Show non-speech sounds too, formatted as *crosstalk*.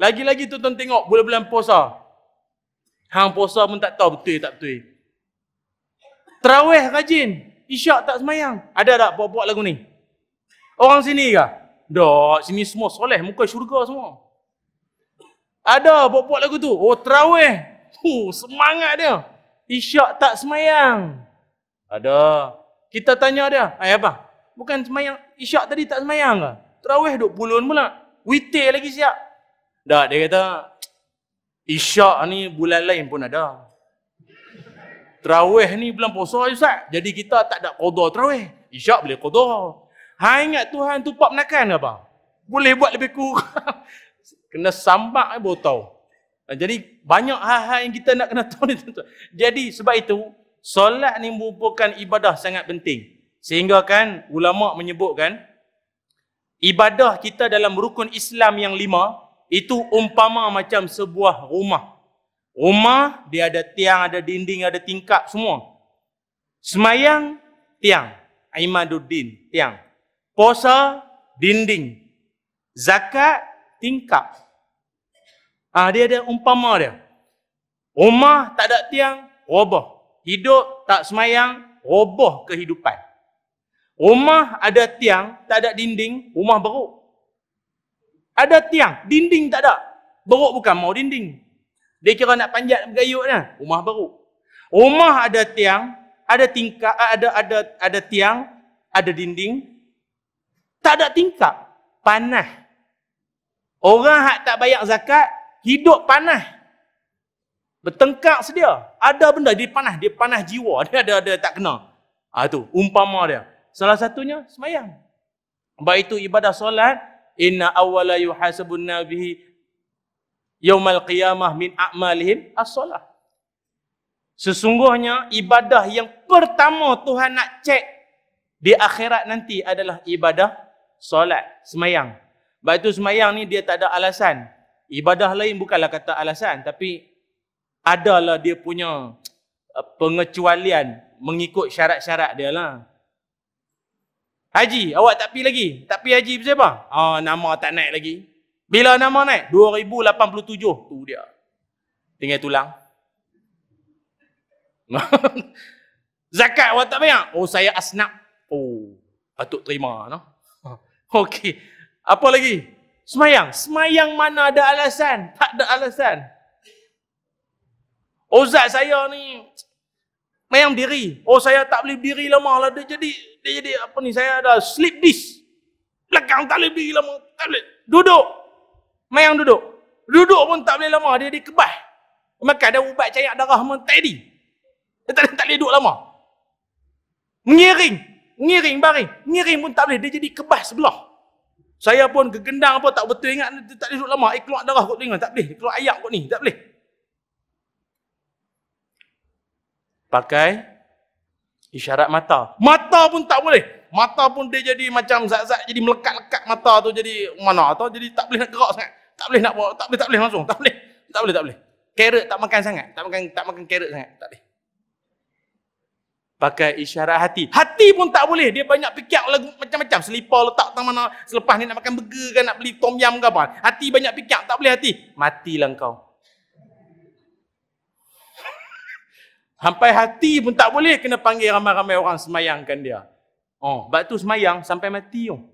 Lagi-lagi tu tuan tengok bulan-bulan puasa. Hang puasa pun tak tahu betul tak betul. Terawih rajin. Isyak tak semayang. Ada tak buat-buat lagu ni? Orang sini ke? Dok, sini semua soleh. Muka syurga semua. Ada buat-buat lagu tu. Oh, terawih. Huh, semangat dia. Isyak tak semayang. Ada. Kita tanya dia. Hai, apa? Bukan semayang. Isyak tadi tak semayang ke? Terawih duk bulun pula. Witir lagi siap. Tak, dia kata, Isyak ni bulan lain pun ada. Terawih ni bulan puasa je Ustaz. Jadi kita tak ada kodoh terawih. Isyak boleh kodoh. Ha ingat Tuhan tu pak menakan ke apa? Boleh buat lebih kurang. *laughs* kena sambak ke baru tahu. Jadi banyak hal-hal yang kita nak kena *laughs* tahu ni. Jadi sebab itu, solat ni merupakan ibadah sangat penting. Sehingga kan ulama menyebutkan, ibadah kita dalam rukun Islam yang lima, itu umpama macam sebuah rumah. Rumah dia ada tiang, ada dinding, ada tingkap semua. Semayang, tiang. Aimaduddin, tiang. Puasa, dinding. Zakat, tingkap. Ha, dia ada umpama dia. Rumah tak ada tiang, roboh. Hidup tak semayang, roboh kehidupan. Rumah ada tiang, tak ada dinding, rumah beruk. Ada tiang, dinding tak ada. Beruk bukan mau dinding. Dia kira nak panjat bergayut dah. Kan? Rumah beruk. Rumah ada tiang, ada tingkap, ada, eh, ada ada ada tiang, ada dinding. Tak ada tingkap. Panah. Orang hak tak bayar zakat, hidup panah. Bertengkak sedia. Ada benda dia panah, dia panah jiwa, *laughs* dia ada ada tak kena. Ah ha, tu umpama dia. Salah satunya semayang. Baik itu ibadah solat, inna awwala yuhasabun nabihi yaumal qiyamah min a'malihim as-salah. Sesungguhnya ibadah yang pertama Tuhan nak cek di akhirat nanti adalah ibadah solat, semayang. Sebab itu semayang ni dia tak ada alasan. Ibadah lain bukanlah kata alasan tapi adalah dia punya pengecualian mengikut syarat-syarat dia lah. Haji, awak tak pi lagi? Tak pi haji pasal apa? Ah, oh, nama tak naik lagi. Bila nama naik? 2087. Tu dia. Tinggal tulang. *laughs* Zakat awak tak bayar? Oh, saya asnaf. Oh, patut terima. No? *laughs* Okey. Apa lagi? Semayang. Semayang mana ada alasan? Tak ada alasan. Ozat saya ni Semayang diri. Oh saya tak boleh diri lama lah. Dia jadi, dia jadi apa ni, saya ada sleep disc. Belakang tak boleh diri lama. Tak boleh. Duduk. Semayang duduk. Duduk pun tak boleh lama. Dia jadi kebah. Maka ada ubat cahaya darah pun tak ada. Dia tak, tak boleh duduk lama. Mengiring. Mengiring baring. Mengiring pun tak boleh. Dia jadi kebah sebelah. Saya pun gegendang apa tak betul ingat. Dia tak boleh duduk lama. Eh keluar darah kot tengah. Tak boleh. Keluar ayak kot ni. Tak boleh. pakai isyarat mata. Mata pun tak boleh. Mata pun dia jadi macam zat-zat jadi melekat-lekat mata tu jadi mana atau jadi tak boleh nak gerak sangat. Tak boleh nak tak boleh tak boleh langsung. Tak boleh. Tak boleh tak boleh. Carrot tak makan sangat. Tak makan tak makan carrot sangat. Tak boleh. Pakai isyarat hati. Hati pun tak boleh. Dia banyak fikir lagu macam-macam. Selipar letak tang mana. Selepas ni nak makan burger kan. Nak beli tom yum ke apa. Hati banyak fikir. Tak boleh hati. Matilah kau. Sampai hati pun tak boleh kena panggil ramai-ramai orang semayangkan dia. Oh, sebab tu semayang sampai mati. Oh.